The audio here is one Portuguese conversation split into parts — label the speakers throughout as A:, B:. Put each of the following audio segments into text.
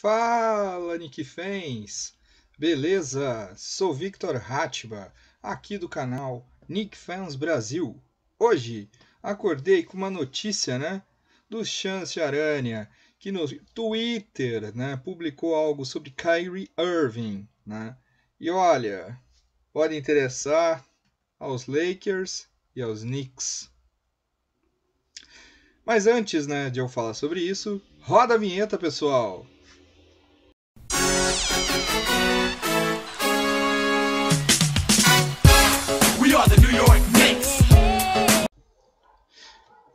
A: Fala, Nick Fans! Beleza? Sou Victor Hatba, aqui do canal Nick Fans Brasil. Hoje acordei com uma notícia, né, do Chance Aranha, que no Twitter, né, publicou algo sobre Kyrie Irving, né? E olha, pode interessar aos Lakers e aos Knicks. Mas antes, né, de eu falar sobre isso, roda a vinheta, pessoal.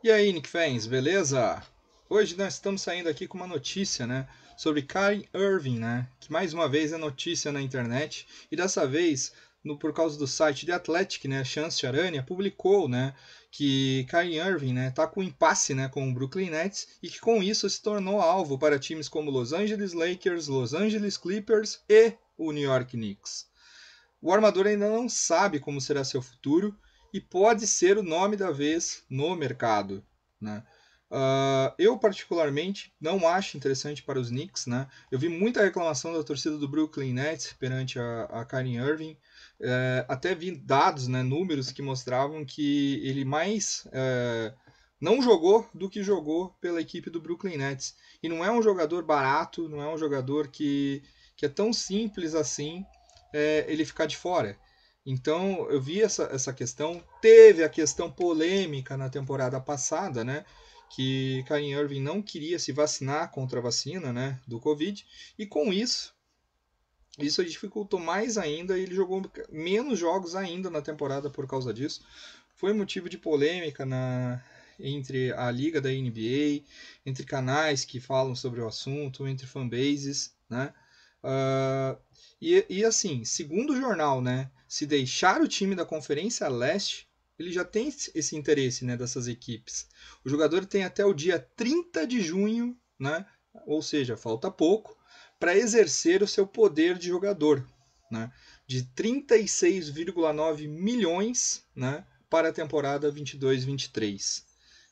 A: E aí, Nick fans, beleza? Hoje nós estamos saindo aqui com uma notícia, né, sobre Karen Irving, né, que mais uma vez é notícia na internet e dessa vez no, por causa do site The Athletic, né, Chance Aranha, publicou né, que Kyrie Irving está né, tá com impasse né, com o Brooklyn Nets e que com isso se tornou alvo para times como Los Angeles Lakers, Los Angeles Clippers e o New York Knicks. O armador ainda não sabe como será seu futuro e pode ser o nome da vez no mercado. Né? Uh, eu, particularmente, não acho interessante para os Knicks. Né? Eu vi muita reclamação da torcida do Brooklyn Nets perante a, a Kyrie Irving é, até vi dados, né, números que mostravam que ele mais é, não jogou do que jogou pela equipe do Brooklyn Nets. E não é um jogador barato, não é um jogador que, que é tão simples assim é, ele ficar de fora. Então eu vi essa, essa questão. Teve a questão polêmica na temporada passada, né? Que Kyrie Irving não queria se vacinar contra a vacina né, do Covid, e com isso isso dificultou mais ainda e ele jogou menos jogos ainda na temporada por causa disso. Foi motivo de polêmica na, entre a liga da NBA, entre canais que falam sobre o assunto, entre fanbases, né? Uh, e, e assim, segundo o jornal, né? Se deixar o time da Conferência Leste, ele já tem esse interesse né, dessas equipes. O jogador tem até o dia 30 de junho, né? Ou seja, falta pouco para exercer o seu poder de jogador, né, de 36,9 milhões né, para a temporada 22-23.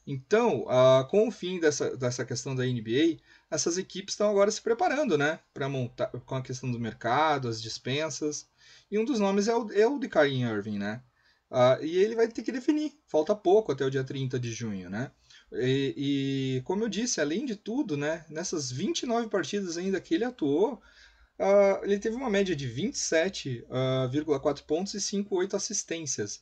A: Então, ah, com o fim dessa, dessa questão da NBA, essas equipes estão agora se preparando né, para montar com a questão do mercado, as dispensas. E um dos nomes é o, é o de Kyrie Irving, né? Uh, e ele vai ter que definir. Falta pouco até o dia 30 de junho, né? E, e, como eu disse, além de tudo, né, nessas 29 partidas ainda que ele atuou, uh, ele teve uma média de 27,4 uh, ah, pontos e 5,8 assistências.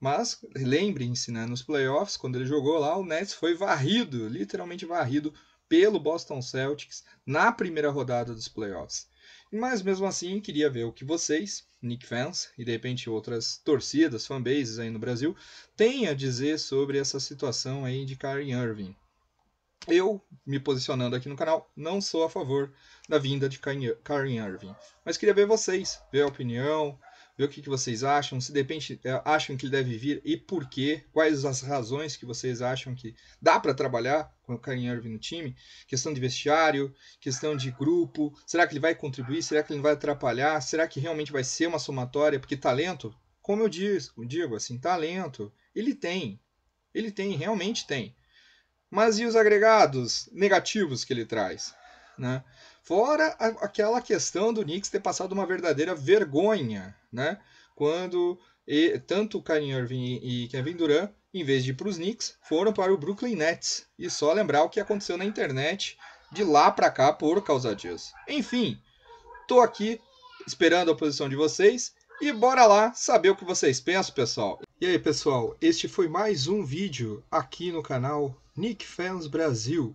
A: Mas lembrem-se, né, nos playoffs, quando ele jogou lá, o Nets foi varrido, literalmente varrido, pelo Boston Celtics na primeira rodada dos playoffs. Mas mesmo assim, queria ver o que vocês, Nick fans e de repente outras torcidas, fanbases aí no Brasil, têm a dizer sobre essa situação aí de Karen Irving. Eu, me posicionando aqui no canal, não sou a favor da vinda de Karen Irving. Mas queria ver vocês, ver a opinião, ver o que, que vocês acham, se de repente é, acham que ele deve vir e por quê, quais as razões que vocês acham que dá para trabalhar com o Kyrie Irving no time, questão de vestiário, questão de grupo, será que ele vai contribuir, será que ele não vai atrapalhar, será que realmente vai ser uma somatória, porque talento, como eu digo, eu digo assim, talento, ele tem, ele tem, realmente tem. Mas e os agregados negativos que ele traz? né? Fora aquela questão do Knicks ter passado uma verdadeira vergonha, né? Quando e, tanto Kyrie Irving e Kevin Durant, em vez de ir para os Knicks, foram para o Brooklyn Nets. E só lembrar o que aconteceu na internet de lá para cá por causa disso. Enfim, tô aqui esperando a posição de vocês e bora lá saber o que vocês pensam, pessoal. E aí, pessoal, este foi mais um vídeo aqui no canal Nick Fans Brasil.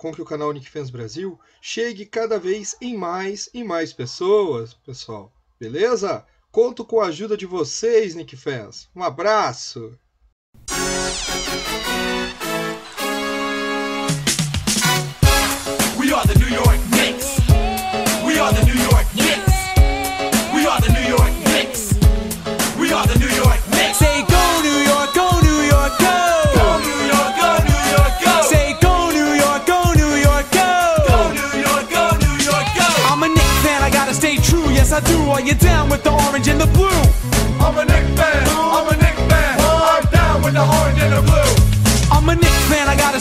A: com que o canal Nick Fans Brasil chegue cada vez em mais e mais pessoas, pessoal. Beleza? Conto com a ajuda de vocês, Nick Fans. Um abraço! gotta stay true, yes I do. Are you down with the orange and the blue? I'm a Nick fan, I'm a Nick fan. I'm down with the orange and the blue. I'm a Nick fan, I gotta